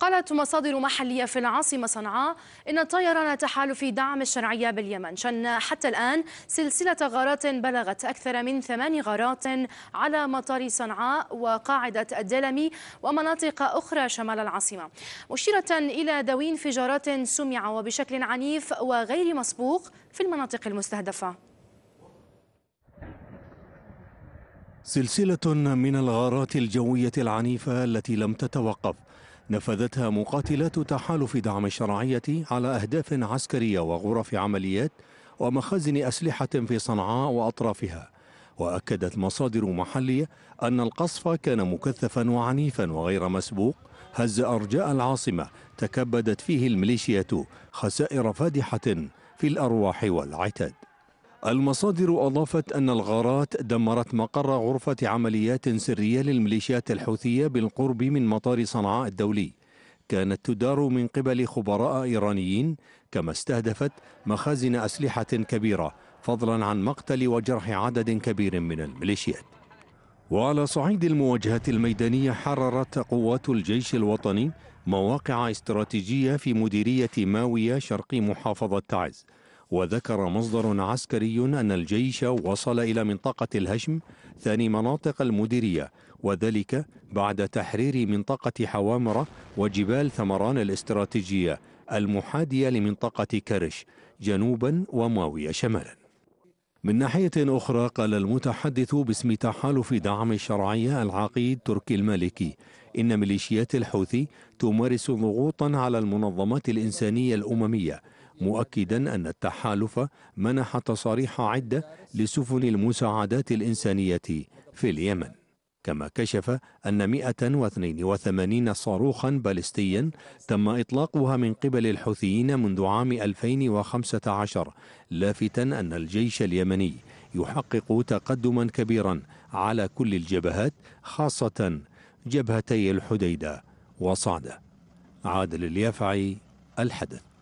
قالت مصادر محلية في العاصمة صنعاء إن طيران تحالف دعم الشرعية باليمن شن حتى الآن سلسلة غارات بلغت أكثر من ثمان غارات على مطار صنعاء وقاعدة الدلمي ومناطق أخرى شمال العاصمة مشيرة إلى ذوي انفجارات سمع وبشكل عنيف وغير مسبوق في المناطق المستهدفة سلسلة من الغارات الجوية العنيفة التي لم تتوقف نفذتها مقاتلات تحالف دعم الشرعية على أهداف عسكرية وغرف عمليات ومخازن أسلحة في صنعاء وأطرافها وأكدت مصادر محلية أن القصف كان مكثفا وعنيفا وغير مسبوق هز أرجاء العاصمة تكبدت فيه الميليشيات خسائر فادحة في الأرواح والعتاد المصادر أضافت أن الغارات دمرت مقر غرفة عمليات سرية للميليشيات الحوثية بالقرب من مطار صنعاء الدولي كانت تدار من قبل خبراء إيرانيين كما استهدفت مخازن أسلحة كبيرة فضلا عن مقتل وجرح عدد كبير من الميليشيات وعلى صعيد المواجهة الميدانية حررت قوات الجيش الوطني مواقع استراتيجية في مديرية ماوية شرق محافظة تعز وذكر مصدر عسكري أن الجيش وصل إلى منطقة الهشم ثاني مناطق المديرية وذلك بعد تحرير منطقة حوامرة وجبال ثمران الاستراتيجية المحادية لمنطقة كرش جنوبا وماوية شمالا من ناحية أخرى قال المتحدث باسم تحالف دعم الشرعية العقيد تركي المالكي إن ميليشيات الحوثي تمارس ضغوطا على المنظمات الإنسانية الأممية مؤكدا أن التحالف منح تصاريح عدة لسفن المساعدات الإنسانية في اليمن كما كشف أن 182 صاروخا بالستيا تم إطلاقها من قبل الحوثيين منذ عام 2015 لافتا أن الجيش اليمني يحقق تقدما كبيرا على كل الجبهات خاصة جبهتي الحديدة وصعدة عادل اليافعي الحدث